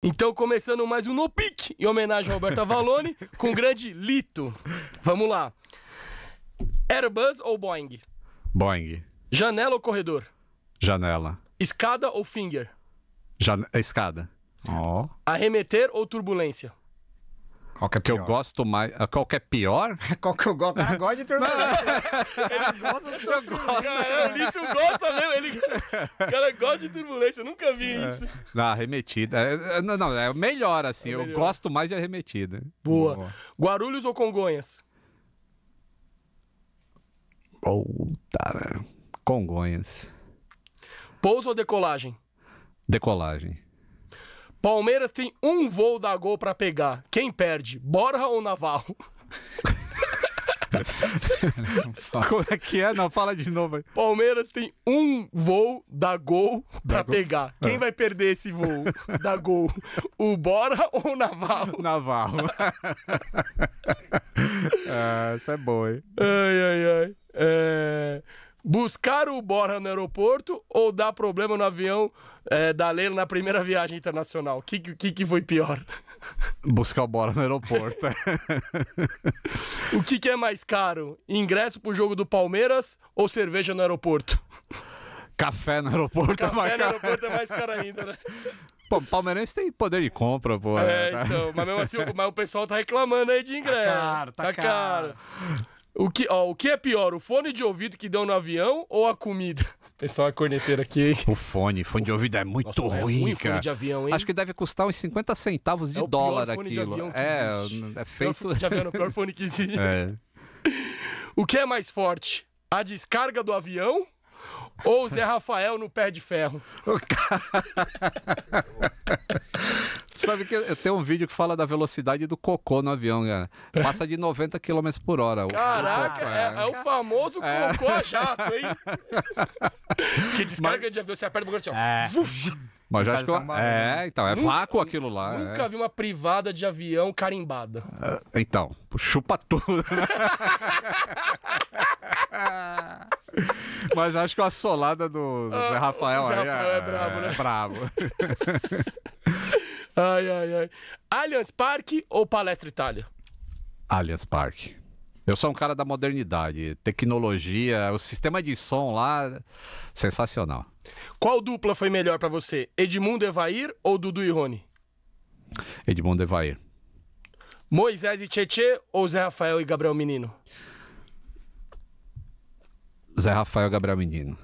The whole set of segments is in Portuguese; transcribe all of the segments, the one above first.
Então, começando mais um No pick em homenagem a Roberto Avalone, com o grande Lito. Vamos lá. Airbus ou Boeing? Boeing. Janela ou corredor? Janela. Escada ou finger? Jan... Escada. Oh. Arremeter ou turbulência? Qual que, é que eu gosto mais. Ah, Qual que é pior? Qual que eu gosto? Ah, gosta de turbulência. ele gosta de sofrer. Cara, é, é, o Lito gosta mesmo. Ele... O cara gosta de turbulência. Eu nunca vi é. isso. Na arremetida. É, não, não, é melhor assim. É melhor. Eu gosto mais de arremetida. Boa. Boa. Guarulhos ou Congonhas? Oh, tá, Congonhas. Pouso ou decolagem? Decolagem. Palmeiras tem um voo da Gol para pegar. Quem perde, Borra ou Navarro? Como é que é? Não, fala de novo aí. Palmeiras tem um voo da Gol pra da pegar. Quem é. vai perder esse voo da Gol? O Bora ou o Navarro? Navarro. é, isso é bom, hein? Ai, ai, ai. É buscar o Borra no aeroporto ou dar problema no avião é, da Leila na primeira viagem internacional? O que, que, que foi pior? Buscar o Borra no aeroporto. o que, que é mais caro? Ingresso pro jogo do Palmeiras ou cerveja no aeroporto? Café no aeroporto é Café é mais caro. no aeroporto é mais caro ainda, né? Pô, palmeirense tem poder de compra, pô. É, né? então. Mas mesmo assim, o, mas o pessoal tá reclamando aí de tá ingresso. Tá caro, tá, tá caro. caro. O que, ó, o que é pior, o fone de ouvido que deu no avião ou a comida? Pessoal, a corneteira aqui. O fone, fone o de ouvido é muito Nossa, ruim, é ruim, cara. Fone de avião, hein? Acho que deve custar uns 50 centavos de é dólar aquilo. é, é feito. Já vendo o pior fone que existe. É. O que é mais forte? A descarga do avião ou o Zé Rafael no pé de ferro? Sabe que eu tenho um vídeo que fala da velocidade do cocô no avião, cara. Passa de 90 km por hora. O Caraca, cocô, é, é, o famoso é. cocô jato, hein? que descarga Mas... de avião, você aperta o bagulho assim, ó. É. Mas já acho que eu... É, então, é vácuo aquilo lá. Nunca é. vi uma privada de avião carimbada. É, então, chupa tudo. Né? Mas acho que a solada do, do ah, Zé Rafael, Zé é- Rafael é, é brabo, né? É brabo. Ai, ai, ai. Allianz Parque ou Palestra Itália? Allianz Parque. Eu sou um cara da modernidade, tecnologia, o sistema de som lá, sensacional. Qual dupla foi melhor para você, Edmundo Evair ou Dudu e Rony? Edmundo Evair. Moisés e Tietê ou Zé Rafael e Gabriel Menino? Zé Rafael e Gabriel Menino.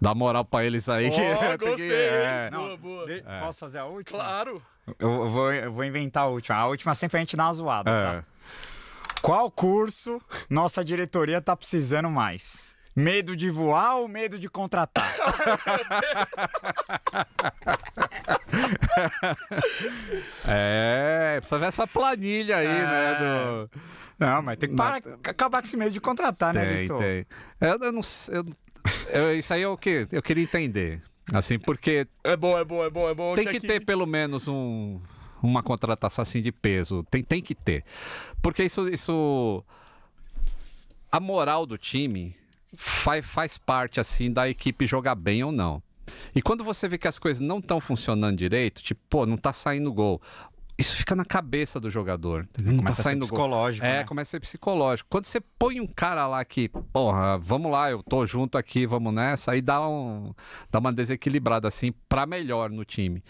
Dá moral pra eles aí. Oh, gostei. Que, é... Não, boa, boa. De... É. Posso fazer a última? Claro. Eu vou, eu vou inventar a última. A última sempre a gente dá uma zoada, é. tá? Qual curso nossa diretoria tá precisando mais? Medo de voar ou medo de contratar? é, precisa ver essa planilha aí, é... né? Do... Não, mas tem que parar, mas... acabar com esse medo de contratar, né, tem, né, Vitor? Tem. Eu, eu, não, eu isso aí é o que eu queria entender. Assim, porque. É bom, é bom, é bom, é bom. Tem é que ter pelo menos um, uma contratação assim de peso. Tem, tem que ter. Porque isso, isso. A moral do time faz, faz parte, assim, da equipe jogar bem ou não. E quando você vê que as coisas não estão funcionando direito, tipo, pô, não tá saindo gol isso fica na cabeça do jogador. Entendeu? Começa tá a ser psicológico. Gol. É, né? começa a ser psicológico. Quando você põe um cara lá que, porra, vamos lá, eu tô junto aqui, vamos nessa, aí dá, um, dá uma desequilibrada assim para melhor no time.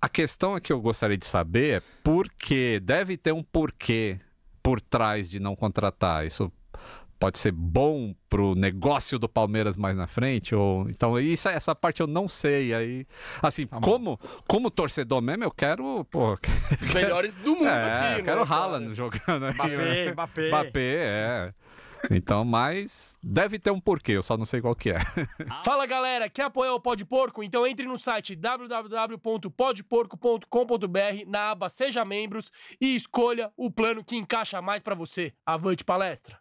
A questão é que eu gostaria de saber é por que, deve ter um porquê por trás de não contratar. Isso pode ser bom pro negócio do Palmeiras mais na frente ou então isso essa parte eu não sei aí assim Amor. Tá como como torcedor mesmo eu quero pô melhores do mundo é, aqui né, eu quero Haaland jogando aí, Mbappé, né? Mbappé Mbappé é então, mas deve ter um porquê, eu só não sei qual que é. Fala galera, quer apoiar o Pode Porco? Então entre no site www.podporco.com.br na aba Seja Membros e escolha o plano que encaixa mais para você. Avante palestra!